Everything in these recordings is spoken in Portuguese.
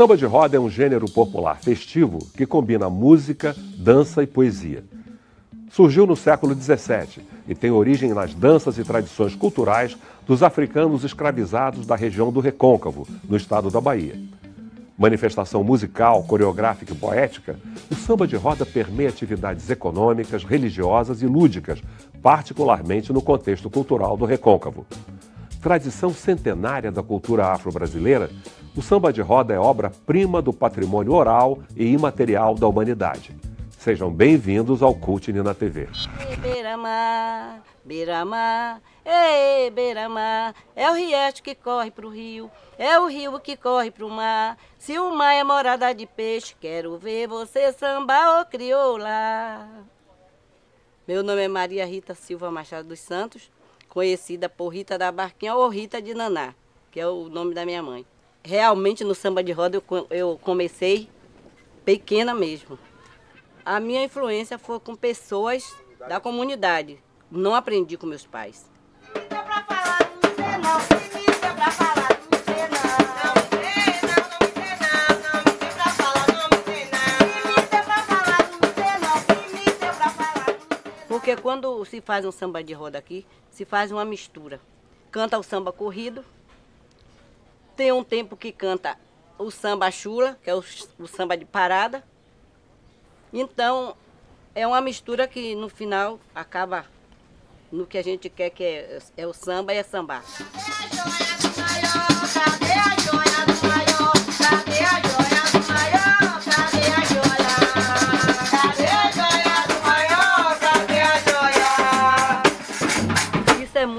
samba de roda é um gênero popular festivo que combina música, dança e poesia. Surgiu no século XVII e tem origem nas danças e tradições culturais dos africanos escravizados da região do Recôncavo, no estado da Bahia. Manifestação musical, coreográfica e poética, o samba de roda permeia atividades econômicas, religiosas e lúdicas, particularmente no contexto cultural do Recôncavo tradição centenária da cultura afro-brasileira, o samba de roda é obra-prima do patrimônio oral e imaterial da humanidade. Sejam bem-vindos ao Cult na TV. Beirama, Beirama, ei, Beirama, é o riacho que corre pro rio, é o rio que corre pro mar. Se o mar é morada de peixe, quero ver você sambar o crioula. Meu nome é Maria Rita Silva Machado dos Santos, conhecida por Rita da Barquinha ou Rita de Naná, que é o nome da minha mãe. Realmente no samba de roda eu, comecei pequena mesmo. A minha influência foi com pessoas da comunidade. Não aprendi com meus pais. Porque quando se faz um samba de roda aqui, se faz uma mistura. Canta o samba corrido, tem um tempo que canta o samba chula, que é o, o samba de parada. Então, é uma mistura que no final acaba no que a gente quer, que é, é o samba e é sambar.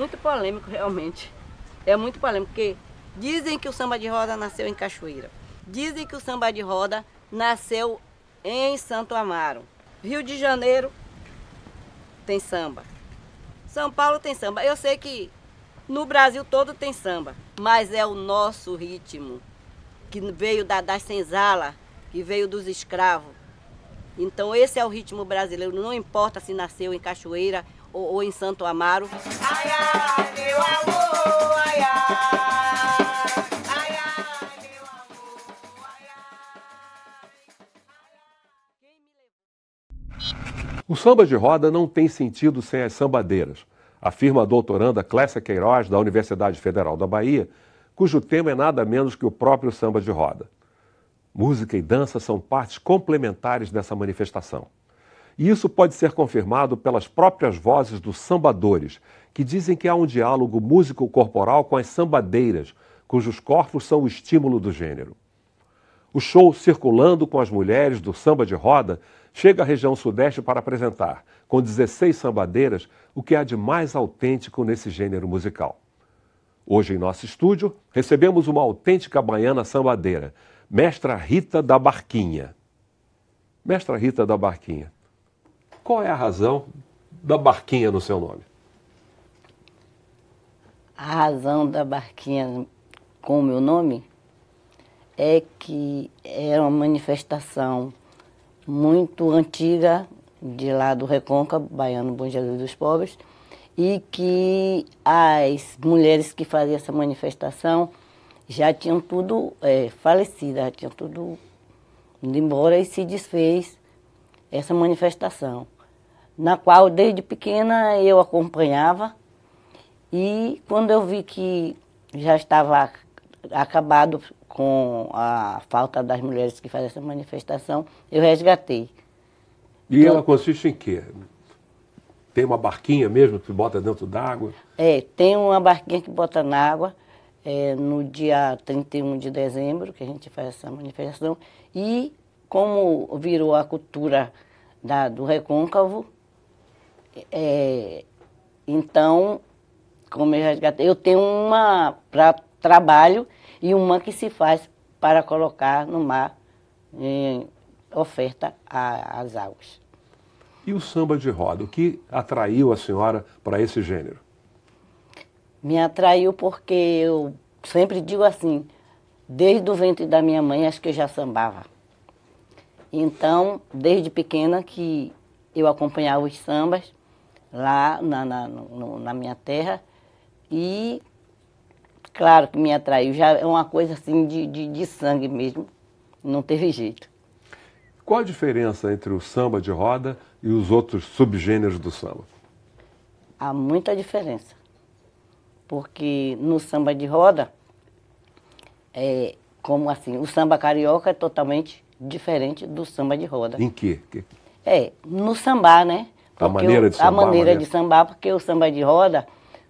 muito polêmico realmente. É muito polêmico, porque dizem que o samba de roda nasceu em Cachoeira. Dizem que o samba de roda nasceu em Santo Amaro. Rio de Janeiro tem samba. São Paulo tem samba. Eu sei que no Brasil todo tem samba, mas é o nosso ritmo, que veio da, da senzala, que veio dos escravos. Então esse é o ritmo brasileiro, não importa se nasceu em Cachoeira ou, ou em Santo Amaro. Ai, ai, meu amor, O samba de roda não tem sentido sem as sambadeiras, afirma a doutoranda Clécia Queiroz, da Universidade Federal da Bahia, cujo tema é nada menos que o próprio samba de roda. Música e dança são partes complementares dessa manifestação. E isso pode ser confirmado pelas próprias vozes dos sambadores, que dizem que há um diálogo músico-corporal com as sambadeiras, cujos corpos são o estímulo do gênero. O show Circulando com as Mulheres do Samba de Roda chega à região Sudeste para apresentar, com 16 sambadeiras, o que há de mais autêntico nesse gênero musical. Hoje, em nosso estúdio, recebemos uma autêntica baiana sambadeira, Mestra Rita da Barquinha. Mestra Rita da Barquinha, qual é a razão da barquinha no seu nome? A razão da barquinha com o meu nome é que era uma manifestação muito antiga de lá do Recôncavo, Baiano Bom Jesus dos Pobres, e que as mulheres que faziam essa manifestação já tinham tudo é, falecido, já tinham tudo ido embora e se desfez essa manifestação na qual desde pequena eu acompanhava. E quando eu vi que já estava acabado com a falta das mulheres que fazem essa manifestação, eu resgatei. E então, ela consiste em quê? Tem uma barquinha mesmo que bota dentro d'água? É, tem uma barquinha que bota na água é, no dia 31 de dezembro, que a gente faz essa manifestação. E como virou a cultura da, do recôncavo, é, então, como eu resgatei, eu tenho uma para trabalho e uma que se faz para colocar no mar em oferta às águas. E o samba de roda, o que atraiu a senhora para esse gênero? Me atraiu porque eu sempre digo assim, desde o ventre da minha mãe acho que eu já sambava. Então, desde pequena que eu acompanhava os sambas, lá na, na, no, na minha terra. E claro que me atraiu, já é uma coisa assim de, de, de, sangue mesmo, não teve jeito. Qual a diferença entre o samba de roda e os outros subgêneros do samba? Há muita diferença, porque no samba de roda, é como assim, o samba carioca é totalmente diferente do samba de roda. Em quê? É, no samba, né? a maneira de sambar. A maneira de sambar, porque o samba de roda,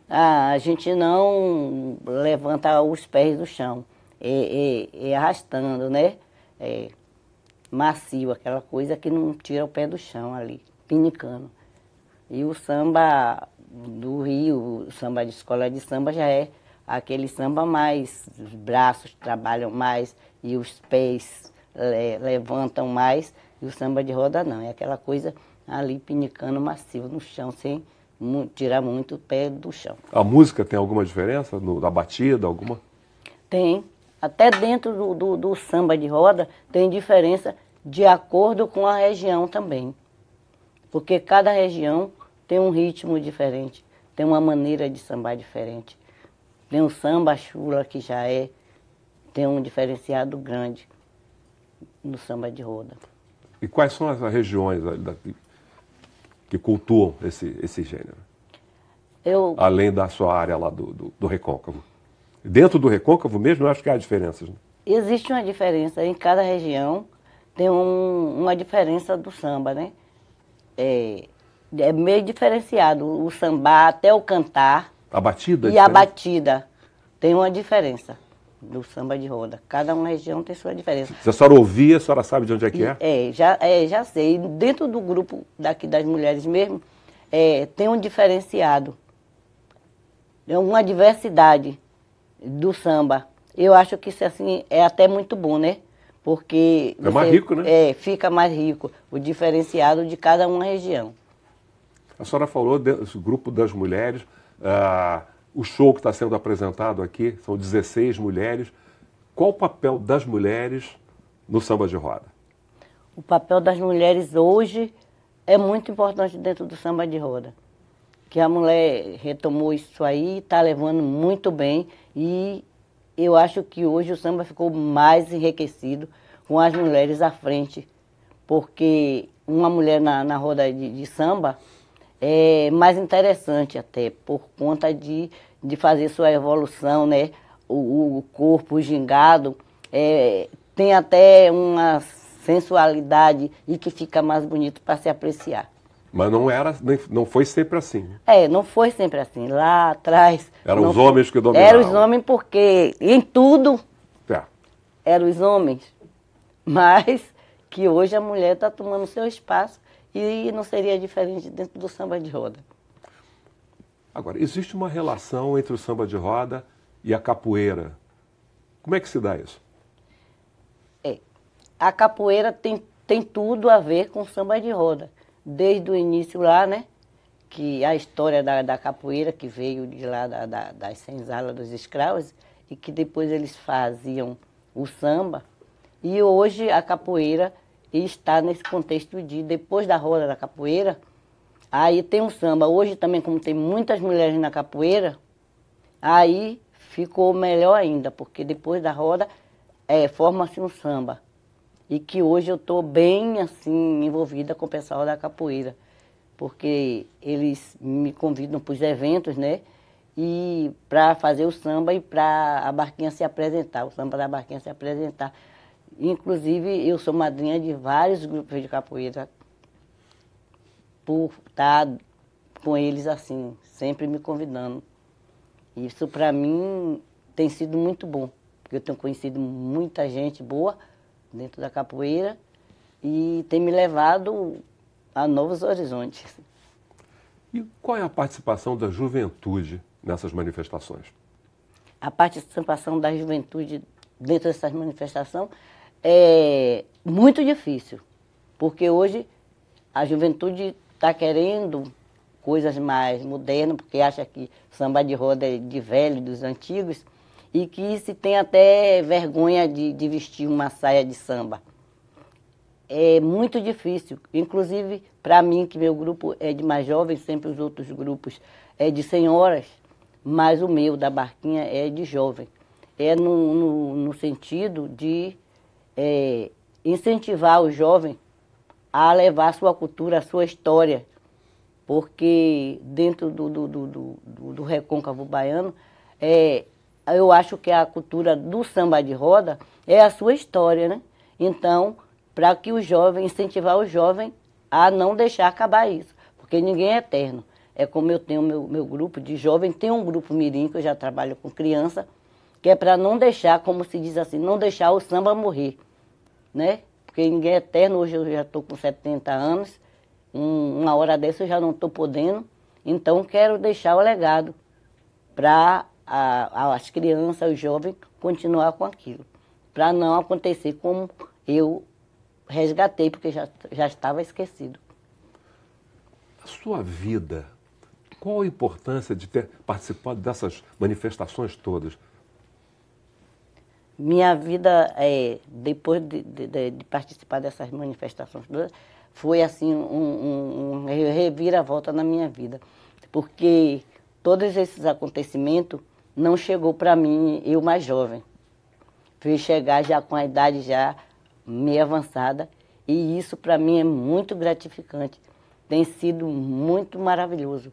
a, gente não levanta os pés do chão, e, e, e arrastando, né? É, macio, aquela coisa que não tira o pé do chão ali, pinicando. E o samba do Rio, o samba de escola de samba já é aquele samba mais, os braços trabalham mais e os pés levantam mais, e o samba de roda não, é aquela coisa ali pinicando massivo no chão, sem tirar muito o pé do chão. A música tem alguma diferença no, da batida, alguma? Tem. Até dentro do, do, do samba de roda tem diferença de acordo com a região também. Porque cada região tem um ritmo diferente, tem uma maneira de sambar diferente. Tem um samba chula que já é, tem um diferenciado grande no samba de roda. E quais são as regiões que cultuam esse, esse gênero? Eu... Além da sua área lá do, do, do recôncavo. Dentro do recôncavo mesmo, eu acho que há diferenças. Né? Existe uma diferença. Em cada região tem um, uma diferença do samba, né? É, é, meio diferenciado o sambar até o cantar. A batida? É e diferente? a batida. Tem uma diferença do samba de roda. Cada uma região tem sua diferença. Se a senhora ouvia, a senhora sabe de onde é que é? É, já, é, já sei. Dentro do grupo daqui das mulheres mesmo, é, tem um diferenciado, é uma diversidade do samba. Eu acho que isso assim é até muito bom, né? Porque é mais você, rico, né? É, fica mais rico o diferenciado de cada uma região. A senhora falou do grupo das mulheres. Ah, o show que está sendo apresentado aqui são 16 mulheres. Qual o papel das mulheres no samba de roda? O papel das mulheres hoje é muito importante dentro do samba de roda. Que a mulher retomou isso aí, está levando muito bem e eu acho que hoje o samba ficou mais enriquecido com as mulheres à frente, porque uma mulher na, na roda de, de samba é mais interessante até, por conta de, de fazer sua evolução, né? O, o corpo gingado é, tem até uma sensualidade e que fica mais bonito para se apreciar. Mas não era, não foi sempre assim. É, não foi sempre assim. Lá atrás. Eram os foi, homens que dominavam. Eram os homens porque em tudo é. eram os homens. Mas que hoje a mulher está tomando seu espaço e não seria diferente dentro do samba de roda. Agora, existe uma relação entre o samba de roda e a capoeira. Como é que se dá isso? É, a capoeira tem, tem tudo a ver com o samba de roda. Desde o início lá, né? Que a história da, da capoeira, que veio de lá da, da, das senzalas dos escravos, e que depois eles faziam o samba. E hoje a capoeira e está nesse contexto de depois da roda da capoeira, aí tem um samba. Hoje também, como tem muitas mulheres na capoeira, aí ficou melhor ainda, porque depois da roda é, forma-se um samba. E que hoje eu estou bem assim envolvida com o pessoal da capoeira, porque eles me convidam para os eventos, né? E para fazer o samba e para a barquinha se apresentar, o samba da barquinha se apresentar. Inclusive, eu sou madrinha de vários grupos de capoeira por estar com eles assim, sempre me convidando. Isso para mim tem sido muito bom, porque eu tenho conhecido muita gente boa dentro da capoeira e tem me levado a novos horizontes. E qual é a participação da juventude nessas manifestações? A participação da juventude dentro dessas manifestações é muito difícil, porque hoje a juventude está querendo coisas mais modernas, porque acha que samba de roda é de velho, dos antigos, e que se tem até vergonha de, de vestir uma saia de samba. É muito difícil, inclusive para mim, que meu grupo é de mais jovens, sempre os outros grupos é de senhoras, mas o meu, da Barquinha, é de jovem. É no, no, no sentido de é, incentivar o jovem a levar sua cultura, a sua história, porque dentro do, do, do, do, do recôncavo baiano, é, eu acho que a cultura do samba de roda é a sua história, né? Então, para que o jovem, incentivar o jovem a não deixar acabar isso, porque ninguém é eterno. É como eu tenho meu, meu grupo de jovem, tem um grupo mirim que eu já trabalho com criança, que é para não deixar, como se diz assim, não deixar o samba morrer, né? Porque ninguém é eterno, hoje eu já estou com 70 anos, um, uma hora dessa eu já não estou podendo, então quero deixar o legado para as crianças, os jovens, continuar com aquilo, para não acontecer como eu resgatei, porque já, já estava esquecido. A sua vida, qual a importância de ter participado dessas manifestações todas? Minha vida, é, depois de, de, de, participar dessas manifestações todas, foi assim um, um, um reviravolta na minha vida. Porque todos esses acontecimentos não chegou para mim, eu mais jovem. Fui chegar já com a idade já meio avançada e isso para mim é muito gratificante. Tem sido muito maravilhoso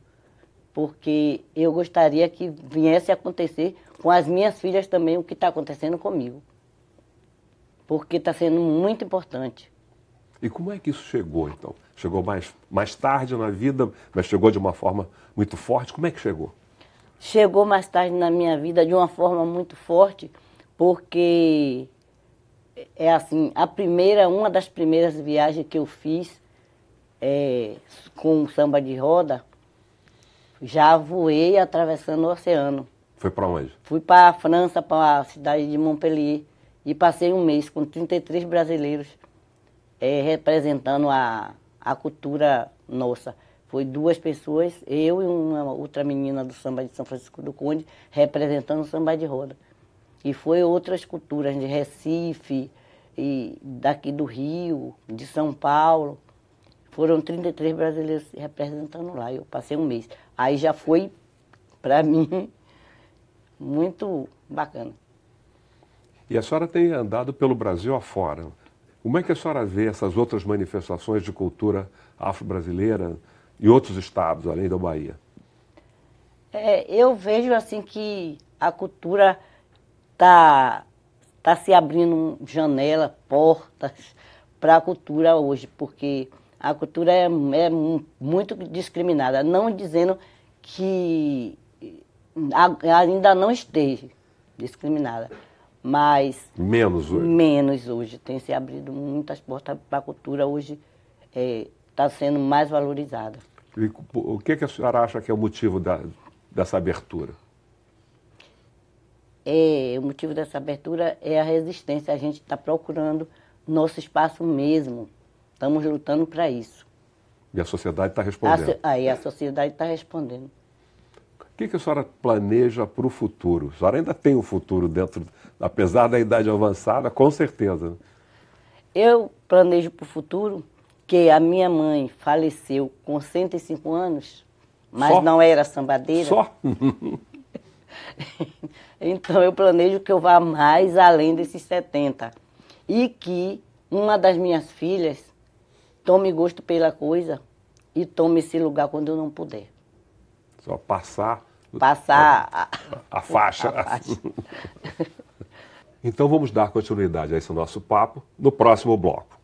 porque eu gostaria que viesse a acontecer com as minhas filhas também o que está acontecendo comigo. Porque está sendo muito importante. E como é que isso chegou, então? Chegou mais, mais tarde na vida, mas chegou de uma forma muito forte? Como é que chegou? Chegou mais tarde na minha vida de uma forma muito forte, porque é assim, a primeira, uma das primeiras viagens que eu fiz é, com samba de roda, já voei atravessando o oceano. Foi para onde? Fui para a França, para a cidade de Montpellier. E passei um mês com 33 brasileiros é, representando a, a cultura nossa. Foi duas pessoas, eu e uma outra menina do samba de São Francisco do Conde, representando o samba de roda. E foi outras culturas de Recife, e daqui do Rio, de São Paulo. Foram 33 brasileiros se representando lá. Eu passei um mês. Aí já foi, para mim, muito bacana. E a senhora tem andado pelo Brasil afora. Como é que a senhora vê essas outras manifestações de cultura afro-brasileira em outros estados, além da Bahia? É, eu vejo assim que a cultura está tá se abrindo janelas portas para a cultura hoje, porque a cultura é, é muito discriminada, não dizendo que ainda não esteja discriminada, mas menos hoje. Menos hoje tem se abrido muitas portas para a cultura hoje está é, tá sendo mais valorizada. E o que, que a senhora acha que é o motivo da, dessa abertura? É, o motivo dessa abertura é a resistência. A gente está procurando nosso espaço mesmo Estamos lutando para isso. E a sociedade está respondendo. A, aí a sociedade está respondendo. O que, que a senhora planeja para o futuro? A senhora ainda tem um futuro dentro, apesar da idade avançada, com certeza. Né? Eu planejo para o futuro que a minha mãe faleceu com 105 anos, mas Só? não era sambadeira. Só? então eu planejo que eu vá mais além desses 70 e que uma das minhas filhas tome gosto pela coisa e tome esse lugar quando eu não puder. Só passar. Passar a, a, a faixa. A faixa. então vamos dar continuidade a esse nosso papo no próximo bloco.